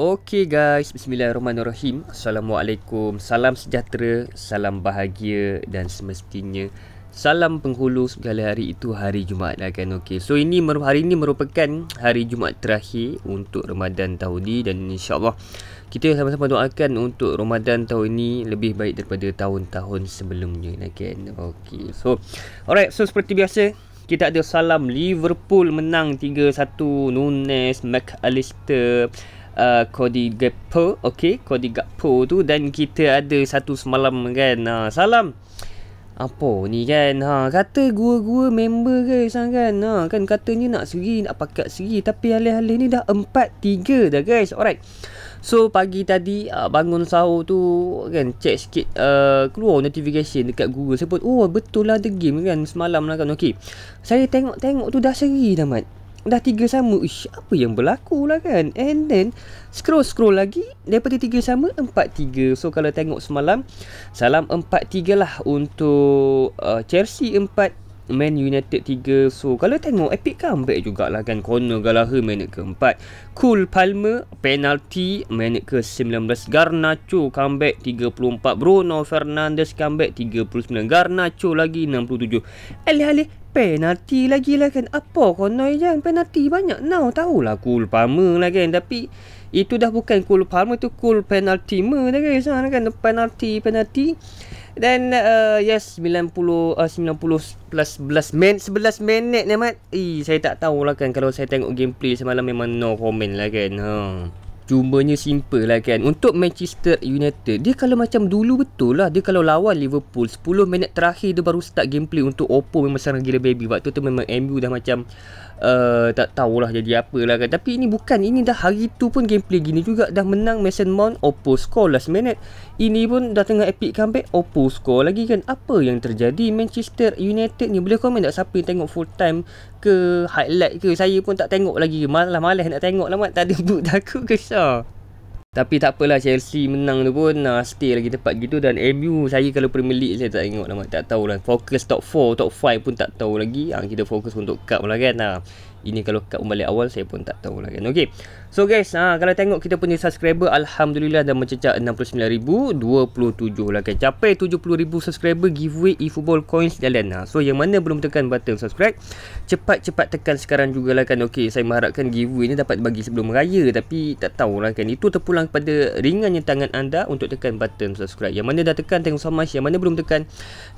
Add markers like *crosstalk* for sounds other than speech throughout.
Okey guys, bismillahirrahmanirrahim. Assalamualaikum. Salam sejahtera, salam bahagia dan semestinya salam penghulu segala hari itu hari Jumaat lah, kan okey. So ini hari ini merupakan hari Jumaat terakhir untuk Ramadan tahun ini dan Insyaallah kita sama-sama doakan untuk Ramadan tahun ini lebih baik daripada tahun-tahun sebelumnya nak lah, kan. Okey. So alright, so seperti biasa kita ada salam Liverpool menang 3-1 Nunes McAllister uh, Cody Gapo Okay Cody Gapo tu Dan kita ada satu semalam kan uh, Salam apa ni kan ha kata gua-gua member guys kan ha kan katanya nak seri nak pakat seri tapi alih-alih ni dah 4-3 dah guys alright so pagi tadi uh, bangun sahur tu kan check sikit uh, keluar notification dekat google sebut oh betul lah the game kan semalam lah kan okey saya tengok-tengok tu dah seri dah mat dah tiga sama Ish, apa yang berlaku lah kan And then scroll-scroll lagi Daripada tiga sama, empat tiga So kalau tengok semalam Salam empat tiga lah untuk uh, Chelsea empat Man United tiga So kalau tengok Epic comeback jugalah kan Corner Gallagher Minit ke empat Cool Palmer Penalty Minit ke sembilan belas Garnacho comeback empat Bruno Fernandes comeback sembilan Garnacho lagi enam puluh tujuh Alih-alih penalti lagi lah kan Apa konoi kan Penalti banyak Now tahulah Cool Palmer lah kan Tapi Itu dah bukan Cool Palmer Itu Cool Penalty Mer lah kan Sama kan Penalti Penalti Then uh, Yes 90 uh, 90 plus 11 men 11 menit. ni mat Eh saya tak tahulah kan Kalau saya tengok gameplay semalam Memang no comment lah kan Haa Cumanya simple lah kan Untuk Manchester United Dia kalau macam dulu betul lah Dia kalau lawan Liverpool 10 minit terakhir dia baru start gameplay Untuk Oppo memang sangat gila baby Waktu tu memang MU dah macam uh, Tak tahulah jadi apa lah kan Tapi ini bukan Ini dah hari tu pun gameplay gini juga Dah menang Mason Mount Oppo score last minute Ini pun dah tengah epic comeback Oppo score lagi kan Apa yang terjadi Manchester United ni Boleh komen tak siapa yang tengok full time ke highlight ke saya pun tak tengok lagi malah malas nak tengok lah tak ada boot aku *laughs* kesah tapi tak apalah Chelsea menang tu pun uh, stay lagi tepat gitu dan MU saya kalau Premier League saya tak tengok lah tak tahu tahulah fokus top 4 top 5 pun tak tahu lagi ha, kita fokus untuk cup lah kan ha. Ini kalau kat umbalik awal saya pun tak tahu lagi. kan. Okey. So guys, ha, kalau tengok kita punya subscriber alhamdulillah dah mencecah 69,027 lah kan. Capai 70,000 subscriber giveaway eFootball coins jalan lah. So yang mana belum tekan button subscribe, cepat-cepat tekan sekarang jugalah kan. Okey, saya mengharapkan giveaway ni dapat bagi sebelum raya tapi tak tahu lah kan. Itu terpulang kepada ringannya tangan anda untuk tekan button subscribe. Yang mana dah tekan tengok sama yang mana belum tekan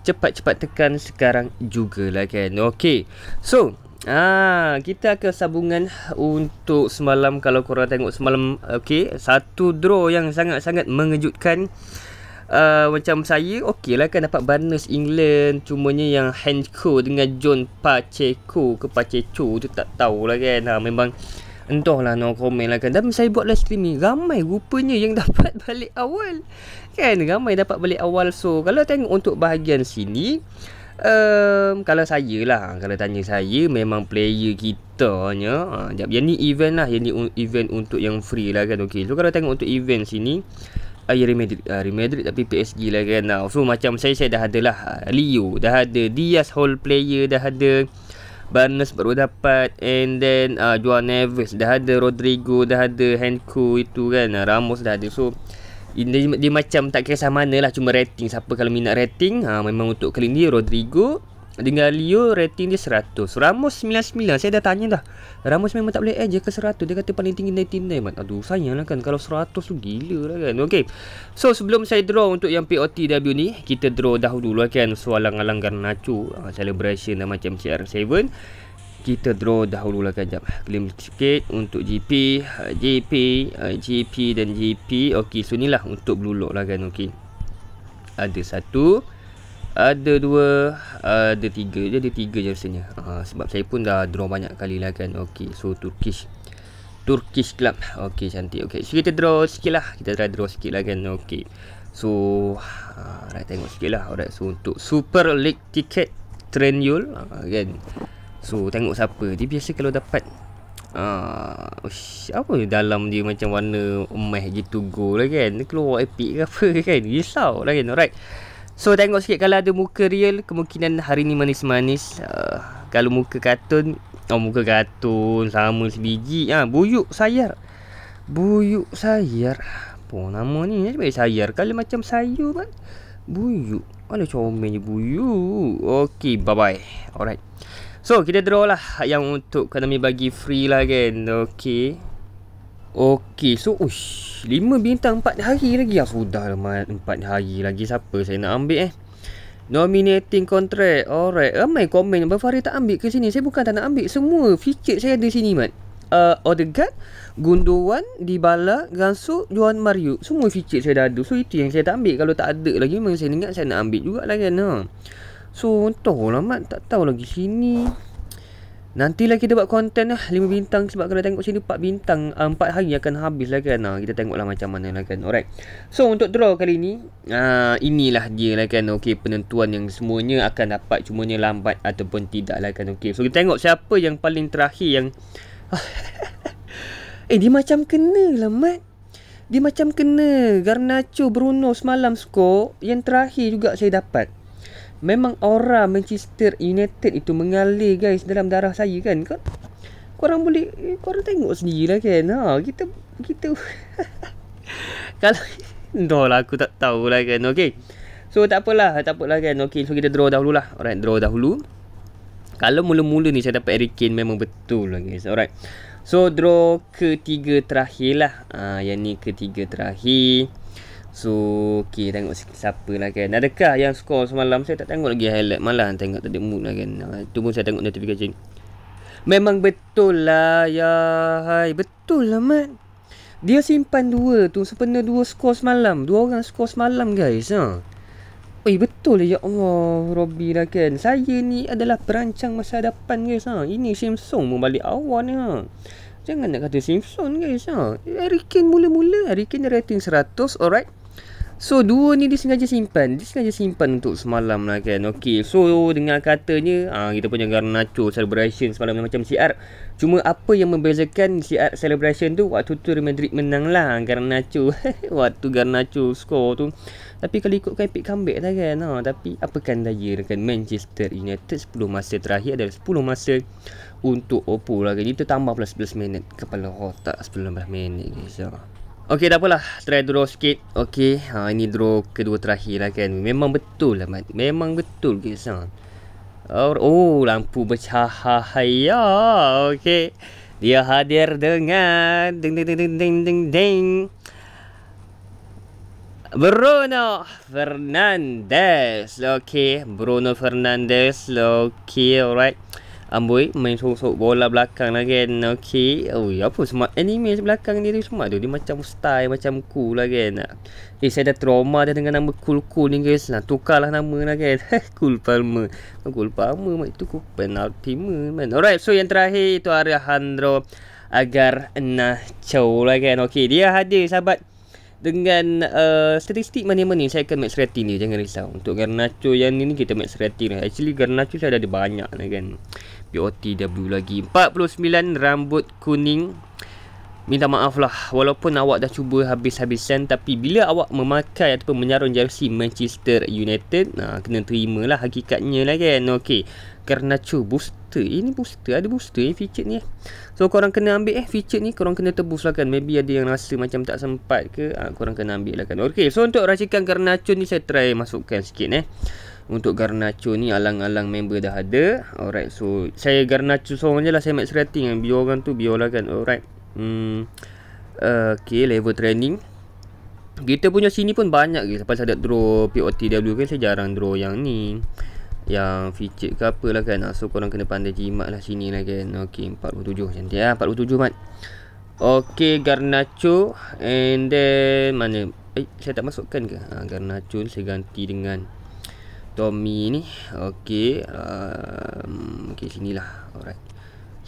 cepat-cepat tekan sekarang jugalah kan. Okey. So, Ah, kita ke sambungan untuk semalam kalau korang tengok semalam okey, satu draw yang sangat-sangat mengejutkan. Uh, macam saya okey lah kan dapat bonus England cumanya yang Hanko dengan John Pacheco ke Pacheco tu tak tahulah kan ha, memang entahlah no komen lah kan tapi saya buat live stream ni ramai rupanya yang *laughs* dapat balik awal kan ramai dapat balik awal so kalau tengok untuk bahagian sini um, Kalau saya lah Kalau tanya saya Memang player kita hanya Sekejap ha, Yang ni event lah Yang ni event untuk yang free lah kan Okay So kalau tengok untuk event sini uh, Ya Real uh, Real tapi PSG lah kan uh. So macam saya Saya dah ada lah Leo dah ada Diaz whole player dah ada Barnes baru dapat And then uh, Juan Neves dah ada Rodrigo dah ada Henko itu kan Ramos dah ada So dia, dia, macam tak kisah mana lah Cuma rating Siapa kalau minat rating ha, Memang untuk kali ni Rodrigo Dengan Leo Rating dia 100 Ramos 99 Saya dah tanya dah Ramos memang tak boleh air je ke 100 Dia kata paling tinggi 99 man. Aduh sayang lah kan Kalau 100 tu gila lah kan Okay So sebelum saya draw Untuk yang POTW ni Kita draw dahulu lah kan Soalan alang-alang ha, Celebration dan macam CR7 kita draw dahulu lah kan jap ha, claim sikit untuk GP GP ha, ha, GP dan GP Okey, so ni lah untuk blue lock lah kan ok ada satu ada dua ada tiga dia ada tiga je rasanya uh, sebab saya pun dah draw banyak kali lah kan ok so Turkish Turkish club Okey, cantik Okey, so kita draw sikit lah kita try draw sikit lah kan ok so uh, right, tengok sikit lah alright so untuk super league ticket Trenyul uh, kan So tengok siapa Dia biasa kalau dapat uh, ush, Apa dalam dia macam warna Emeh gitu go lah kan Dia keluar epic ke apa *laughs* kan Risau lah kan alright So tengok sikit kalau ada muka real Kemungkinan hari ni manis-manis uh, Kalau muka kartun Oh muka kartun Sama sebiji ha, Buyuk sayar Buyuk sayar Apa nama ni Sebab sayar Kalau macam sayur kan Buyuk Alah comel je buyuk Okay bye bye Alright So kita draw lah Yang untuk kami bagi free lah kan Okay Okay so uish 5 bintang 4 hari lagi ah, Sudah lah 4 hari lagi Siapa saya nak ambil eh Nominating contract Alright Ramai komen Berapa hari tak ambil ke sini Saya bukan tak nak ambil Semua fikir saya ada sini mat uh, Odegaard Gunduan Dibala Gansu Juan Mario Semua fikir saya dah ada So itu yang saya tak ambil Kalau tak ada lagi Memang saya ingat saya nak ambil jugalah kan Haa So entahlah mat Tak tahu lagi sini nanti Nantilah kita buat konten lah 5 bintang Sebab kalau tengok sini 4 bintang 4 ah, hari akan habis lah kan ah, Kita tengok lah macam mana lah kan Alright So untuk draw kali ni ah, Inilah dia lah kan Okay penentuan yang semuanya akan dapat Cumanya lambat ataupun tidak lah kan Okay so kita tengok siapa yang paling terakhir yang *laughs* Eh dia macam kena lah Mat Dia macam kena Garnacho Bruno semalam skor Yang terakhir juga saya dapat Memang aura Manchester United itu mengalir guys dalam darah saya kan. Kau korang boleh eh, korang tengok sendirilah kan. Ha kita kita *laughs* kalau no lah aku tak tahu lah kan. Okey. So tak apalah, tak apalah kan. Okey, so kita draw dahulu lah. Alright, draw dahulu. Kalau mula-mula ni saya dapat Eric Kane memang betul lah guys. Alright. So draw ketiga terakhirlah. Ah uh, yang ni ketiga terakhir. So okay tengok siapa lah kan Adakah yang score semalam Saya tak tengok lagi highlight Malah tengok tadi mood lah kan uh, ah, Itu pun saya tengok notification Memang betul lah ya hai Betul lah Mat Dia simpan dua tu Sempena dua score semalam Dua orang score semalam guys ha. Eh betul lah ya Allah Robby lah kan Saya ni adalah perancang masa depan guys ha. Ini Samsung pun balik awal ni ha. Jangan nak kata Samsung guys ha. Eric Kane mula-mula Eric Kane rating 100 Alright So dua ni dia sengaja simpan Dia sengaja simpan untuk semalam lah kan Okay so dengan katanya ha, Kita punya gara-nacho Celebration semalam macam CR Cuma apa yang membezakan CR Celebration tu Waktu tu Real Madrid menang lah gara-nacho, *laughs* Waktu gara-nacho score tu Tapi kalau ikutkan epic comeback lah kan ha, Tapi apakan daya dengan Manchester United 10 masa terakhir ada 10 masa untuk Oppo lah kan Kita tambah pula 11 minit Kepala otak 11 minit guys ha. Okey dah apalah try draw sikit. Okey, ha ini draw kedua terakhir lah kan. Memang betul lah Mat. Memang betul Kisah. Ha. Oh, oh lampu bercahaya. Okey. Dia hadir dengan ding ding ding ding ding ding. ding. Bruno Fernandez. Okey, Bruno Fernandez. Okey, alright. Amboi main sok bola belakang lah kan Okay Oh ya apa semua anime belakang ni tu semua tu Dia macam style macam cool lah kan Eh saya dah trauma dah dengan nama cool cool ni guys Nah tukarlah nama lah kan *laughs* Cool Palmer Cool Palmer mak itu cool penalti man Alright so yang terakhir itu Alejandro Agar Nacho lah kan Okay dia hadir sahabat dengan uh, statistik mana-mana saya akan max rating dia jangan risau untuk Garnacho yang ni kita max rating lah actually Garnacho saya dah ada banyak lah kan POTW lagi 49 rambut kuning Minta maaf lah Walaupun awak dah cuba habis-habisan Tapi bila awak memakai ataupun menyarung jersey Manchester United nah, Kena terima lah hakikatnya lah kan Okay Kerana booster Ini eh, booster Ada booster eh feature ni eh So korang kena ambil eh feature ni Korang kena tebus lah kan Maybe ada yang rasa macam tak sempat ke ha, Korang kena ambil lah kan Okay so untuk racikan kerana ni Saya try masukkan sikit eh untuk Garnacho ni alang-alang member dah ada alright so saya Garnacho seorang je lah saya Max Rating kan biar orang tu biar lah kan alright hmm. Uh, okay level training kita punya sini pun banyak ke lepas ada draw POTW kan saya jarang draw yang ni yang featured ke apalah kan ah, so korang kena pandai jimat lah sini lah kan okay 47 cantik lah 47 mat okay Garnacho and then mana eh saya tak masukkan ke ha, Garnacho ni saya ganti dengan Tommy ni Okay um, Okay sini lah Alright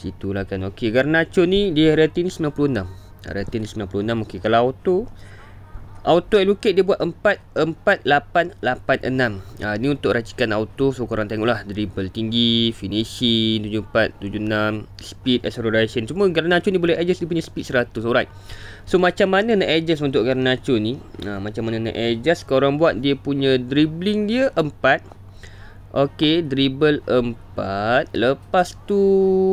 Situlah kan Okay Garnacho ni Dia rating 96 Rating 96 Okay kalau auto auto allocate dia buat 44886 ha, ah, ni untuk racikan auto so korang tengoklah dribble tinggi finishing 74 76 speed acceleration cuma Garnacho ni boleh adjust dia punya speed 100 alright so macam mana nak adjust untuk Garnacho ni ha, macam mana nak adjust korang buat dia punya dribbling dia 4 Okey, dribble empat. Lepas tu,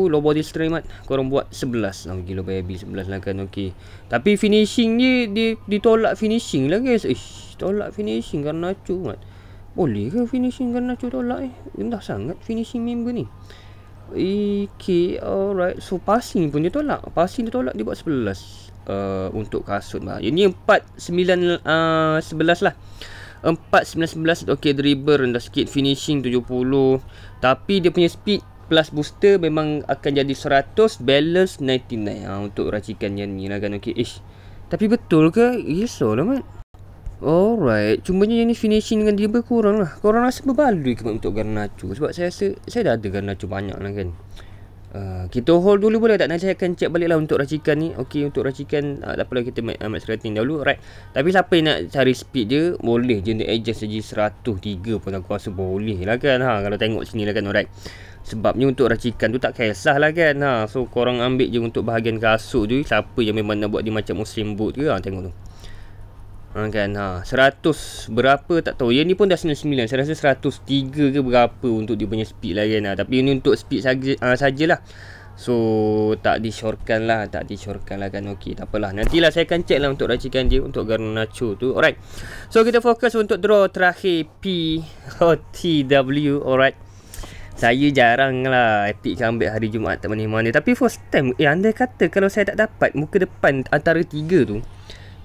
low body strength, Mat. Korang buat sebelas. Oh, gila, bayar bil sebelas lah kan. Okey. Tapi finishing ni, dia ditolak finishing lah, guys. Ish, tolak finishing kerana acu, Mat. Boleh ke finishing kerana acu tolak, eh? Entah sangat finishing member ni. Okey, alright. So, passing pun dia tolak. Passing dia tolak, dia buat sebelas. Uh, untuk kasut, Mat. Ini empat, sembilan, uh, sebelas lah. 4.19 Okay dribble rendah sikit Finishing 70 Tapi dia punya speed Plus booster Memang akan jadi 100 Balance 99 ha, ah, Untuk racikan yang ni lah kan Okay ish Tapi betul ke? Yes so lah mat Alright Cuma yang ni finishing dengan dribble kurang lah Korang rasa berbaloi ke mat untuk Garnacho Sebab saya rasa Saya dah ada Garnacho banyak lah kan Ah, kita hold dulu boleh tak? Nanti saya check baliklah untuk racikan ni. Okey, untuk racikan uh, tak apalah kita uh, max dahulu. Right. Tapi siapa yang nak cari speed je, boleh je nak adjust je 103 pun aku rasa boleh lah kan. Ha kalau tengok sini lah kan alright. Sebabnya untuk racikan tu tak kisah lah kan. Ha so korang ambil je untuk bahagian kasut tu siapa yang memang nak buat dia macam muslim boot ke ha, tengok tu. Ha, kan ha 100 berapa tak tahu yang ni pun dah 99 saya rasa 103 ke berapa untuk dia punya speed lah kan ha. tapi ini untuk speed saja uh, sajalah so tak disyorkan lah tak disyorkan lah kan okey tak apalah nantilah saya akan check lah untuk racikan dia untuk garnacho tu alright so kita fokus untuk draw terakhir P *laughs* O oh, T W. alright saya jarang lah epic kan ambil hari Jumaat tak mana-mana tapi first time eh anda kata kalau saya tak dapat muka depan antara tiga tu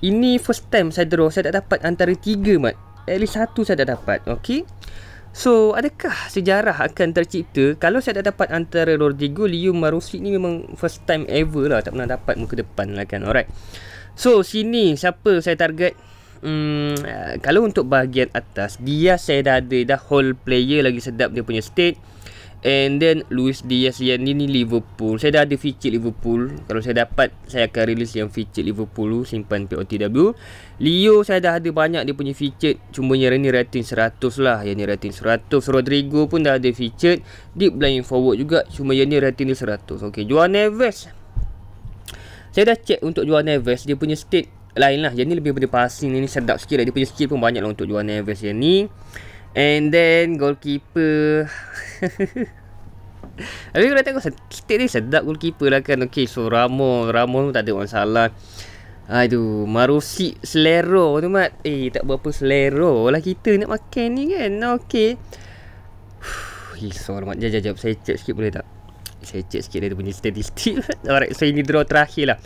ini first time saya draw Saya tak dapat antara tiga mat At least satu saya tak dapat Okay So adakah sejarah akan tercipta Kalau saya tak dapat antara Rodrigo Leo Marusik ni memang first time ever lah Tak pernah dapat muka depan lah kan Alright So sini siapa saya target Hmm, eh, kalau untuk bahagian atas Dia saya dah ada Dah whole player lagi sedap dia punya state And then Luis Diaz yang ni, ni Liverpool Saya dah ada feature Liverpool Kalau saya dapat Saya akan release yang feature Liverpool Simpan POTW Leo saya dah ada banyak dia punya feature Cuma yang ni rating 100 lah Yang ni rating 100 Rodrigo pun dah ada feature Deep blind forward juga Cuma yang ni rating dia 100 Okay Juan Neves Saya dah check untuk Juan Neves Dia punya state lain lah Yang ni lebih pada passing ni, ni sedap sikit lah. Dia punya skill pun banyak lah untuk Juan Neves yang ni And then goalkeeper. Tapi *laughs* kalau tengok kita ni sedap goalkeeper lah kan. Okay so Ramon. Ramon pun tak ada orang salah. Aduh, Marusi selero tu mat. Eh, tak berapa selero lah kita nak makan ni kan. Okay. Risau lah eh, mat. Jom, jom, Saya cek sikit boleh tak? Saya cek sikit dia punya statistik. *laughs* Alright, so ini draw terakhir lah.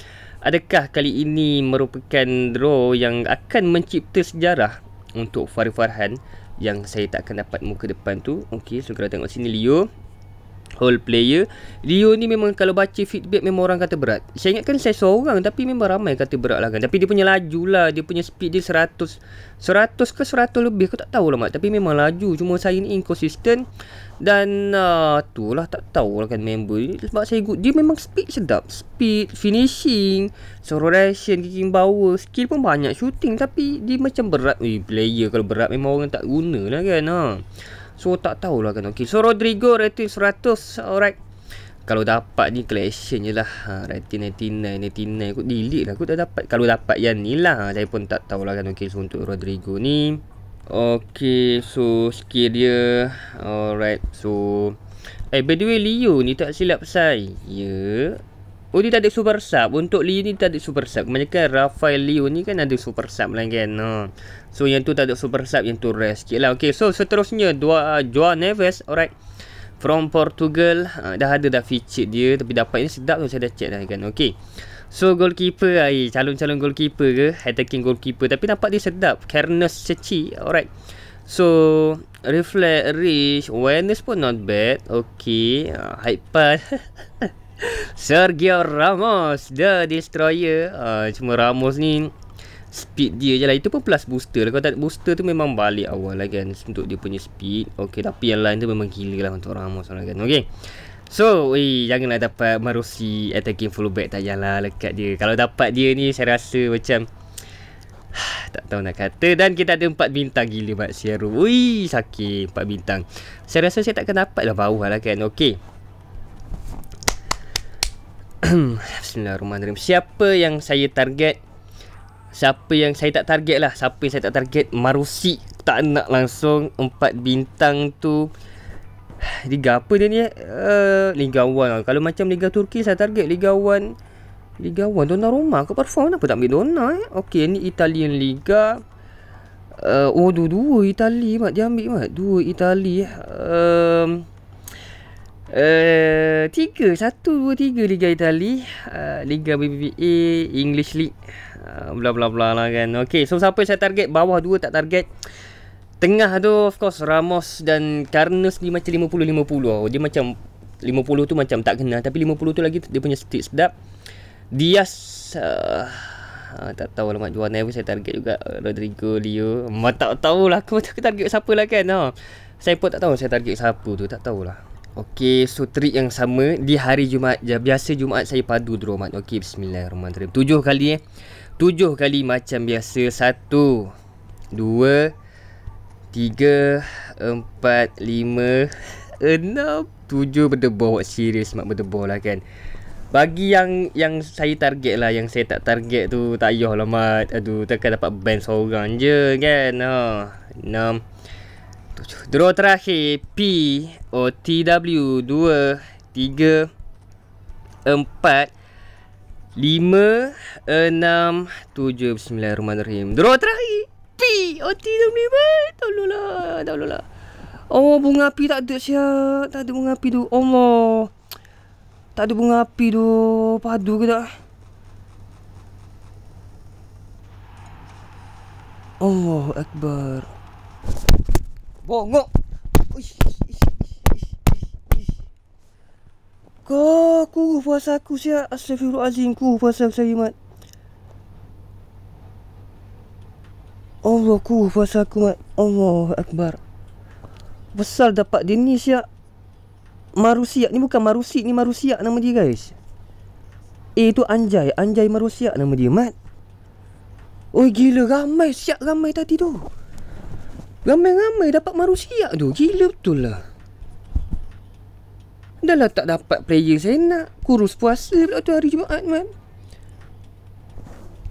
Adakah kali ini merupakan draw yang akan mencipta sejarah untuk Farid Farhan yang saya takkan dapat muka depan tu okey so kalau tengok sini Leo whole player Rio ni memang kalau baca feedback memang orang kata berat Saya ingatkan saya seorang tapi memang ramai kata berat lah kan Tapi dia punya laju lah dia punya speed dia 100 100 ke 100 lebih aku tak tahu lah mak Tapi memang laju cuma saya ni inconsistent Dan uh, tu lah tak tahulah kan member ni Sebab saya good dia memang speed sedap Speed finishing Sororation kicking power skill pun banyak shooting Tapi dia macam berat Eh player kalau berat memang orang tak guna lah kan ha. So tak tahulah kan okay. So Rodrigo rating 100 Alright Kalau dapat ni collection je lah ha, Rating 99 99 Aku delete lah Aku tak dapat Kalau dapat yang ni lah Saya pun tak tahulah kan okay. So untuk Rodrigo ni Okay So skill dia Alright So Eh by the way Leo ni tak silap saya Ya yeah. Oh dia tak ada super sub Untuk Leo ni tak ada super sub Kebanyakan Rafael Leo ni kan ada super sub lah kan no. Ha. So yang tu tak ada super sub Yang tu rare sikit lah Okay so seterusnya dua uh, Joao Neves Alright From Portugal uh, Dah ada dah feature dia Tapi dapat ni sedap tu saya dah check dah kan Okay So goalkeeper lah eh. Calon-calon goalkeeper ke Attacking goalkeeper Tapi nampak dia sedap Kerenus ceci Alright So Reflect Reach Awareness pun not bad Okay uh, ha, High pass *laughs* Sergio Ramos The Destroyer uh, Cuma Ramos ni Speed dia je lah Itu pun plus booster Kalau tak booster tu memang balik awal lah kan Untuk dia punya speed Okay tapi yang lain tu memang gila lah Untuk Ramos lah kan Okay So wey, Janganlah dapat Marusi Attacking fullback Tak jalan lekat dia Kalau dapat dia ni Saya rasa macam *sighs* tak tahu nak kata Dan kita ada empat bintang gila Bak Sierra Wuih sakit Empat bintang Saya rasa saya takkan dapat lah bawah lah kan Okey. *clears throat* Bismillahirrahmanirrahim Siapa yang saya target Siapa yang saya tak target lah Siapa yang saya tak target Marusi Tak nak langsung Empat bintang tu Liga apa dia ni Uh, Liga one. lah Kalau macam Liga Turki Saya target Liga one. Liga one Dona Roma Kau perform Kenapa tak ambil Dona eh Okay ni Italian Liga uh, Oh dua-dua Itali mat. Dia ambil mat Dua Itali Uh, Eh, tiga, satu, dua, tiga Liga Itali uh, Liga BBVA, English League uh, bla bla bla lah kan Okay, so siapa saya target? Bawah dua tak target Tengah tu of course Ramos dan Karnes ni macam 50-50 Dia macam 50 tu macam tak kena Tapi 50 tu lagi dia punya stick sedap Diaz uh, Tak tahu lah jual Never saya target juga Rodrigo, Leo Ma, Tak tahu lah aku, aku target siapa lah kan no. Oh. Saya pun tak tahu saya target siapa tu Tak tahu lah Okey, so trick yang sama di hari Jumaat. Biasa Jumaat saya padu drumat. Okey, bismillahirrahmanirrahim. Tujuh kali eh. Tujuh kali macam biasa. Satu, dua, tiga, empat, lima, enam, tujuh berdebor. What serious mak berdebor lah kan. Bagi yang yang saya target lah, yang saya tak target tu tak yoh lah mat. Aduh, takkan dapat band seorang je kan. Ha. Enam, tujuh. Draw terakhir P O T W 2 3 4 5 6 7 rahim. Draw terakhir P O T W. Tolonglah, tolonglah. Oh, bunga api tak ada sia. Tak ada bunga api tu. Allah. Tak ada bunga api tu. Padu ke tak? Allah Akbar bongok. Uish. Kau aku puasa aku sia astagfirullahalazim ku puasa aku mat. Allah ku puasa aku mat. Allah akbar. Besar dapat dia ni sia. Marusia ni bukan marusi ni Marusiak nama dia guys. Eh tu anjay, anjay Marusiak nama dia mat. Oh gila ramai sia ramai tadi tu. Ramai-ramai dapat maru siap tu. Gila betul lah. Dah lah tak dapat player saya nak. Kurus puasa pula tu hari Jumaat, man.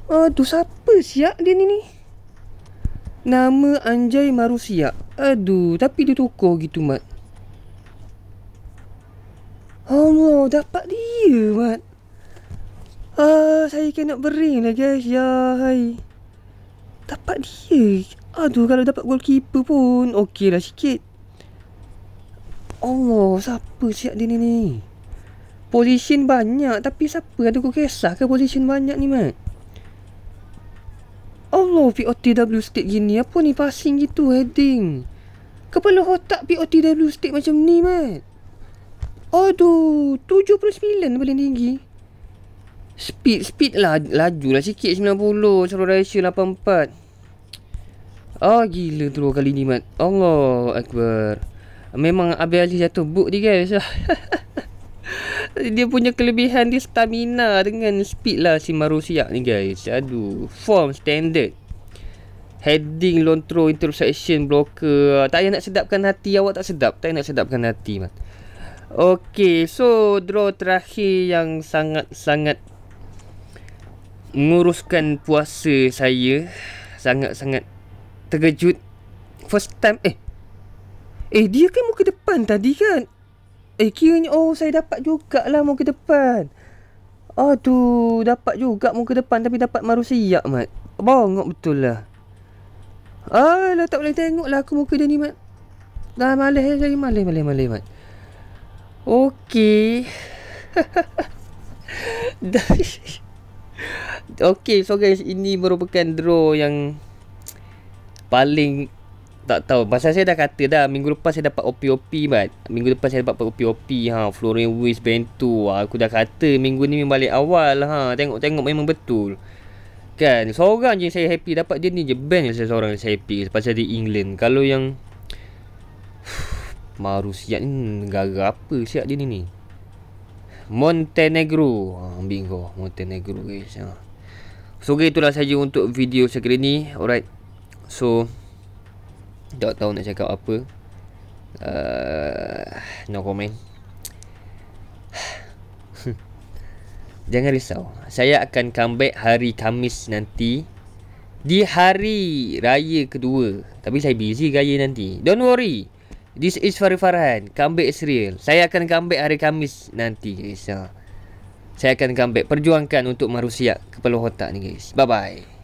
Aduh, siapa siap dia ni ni? Nama Anjay Marusia. Aduh, tapi dia tukar gitu, Mat. Allah, dapat dia, Mat. Ah, saya kena beri lah, guys. Ya, hai. Dapat dia. Aduh, kalau dapat goalkeeper pun okeylah sikit. Allah, siapa siap dia ni ni? Position banyak tapi siapa ada kau kisah ke position banyak ni, Mat? Allah, POTW stick gini. Apa ni passing gitu, heading? Kau perlu otak POTW stick macam ni, Mat? Aduh, 79 paling tinggi. Speed speed lah laju lah sikit 90 Saru Raisya 84 Oh ah, gila tu kali ni mat Allah Akbar Memang Abel Aziz jatuh book dia guys *laughs* Dia punya kelebihan dia stamina dengan speed lah si Marusiak ni guys Aduh Form standard Heading, long throw, intersection, blocker Tak payah nak sedapkan hati Awak tak sedap Tak payah nak sedapkan hati mat. Okay So draw terakhir yang sangat-sangat menguruskan puasa saya sangat-sangat terkejut first time eh eh dia kan muka depan tadi kan eh kiranya oh saya dapat juga lah muka depan aduh dapat juga muka depan tapi dapat maru siap mat bongok betul lah Alah tak boleh tengok lah aku muka dia ni mat Dah malih ya saya malih malih malih mat Okey *laughs* Dah Okay so guys Ini merupakan draw yang Paling Tak tahu Pasal saya dah kata dah Minggu lepas saya dapat OP-OP Minggu lepas saya dapat OP-OP ha. Florian Wiss Bento ha. Aku dah kata Minggu ni memang balik awal ha. Tengok-tengok memang betul Kan Seorang je saya happy Dapat dia ni je Ben je seorang yang saya happy Pasal di England Kalau yang *sighs* Maru siap ni Negara apa siap dia ni ni Montenegro ha, Bingo Montenegro guys ha. So okay itulah saja untuk video sekali ni Alright So Tak tahu nak cakap apa uh, No comment *sighs* Jangan risau Saya akan comeback hari Kamis nanti Di hari raya kedua Tapi saya busy raya nanti Don't worry This is Farid Farhan Comeback is real Saya akan comeback hari Kamis nanti guys ha. Saya akan comeback Perjuangkan untuk merusiak kepala otak ni guys Bye bye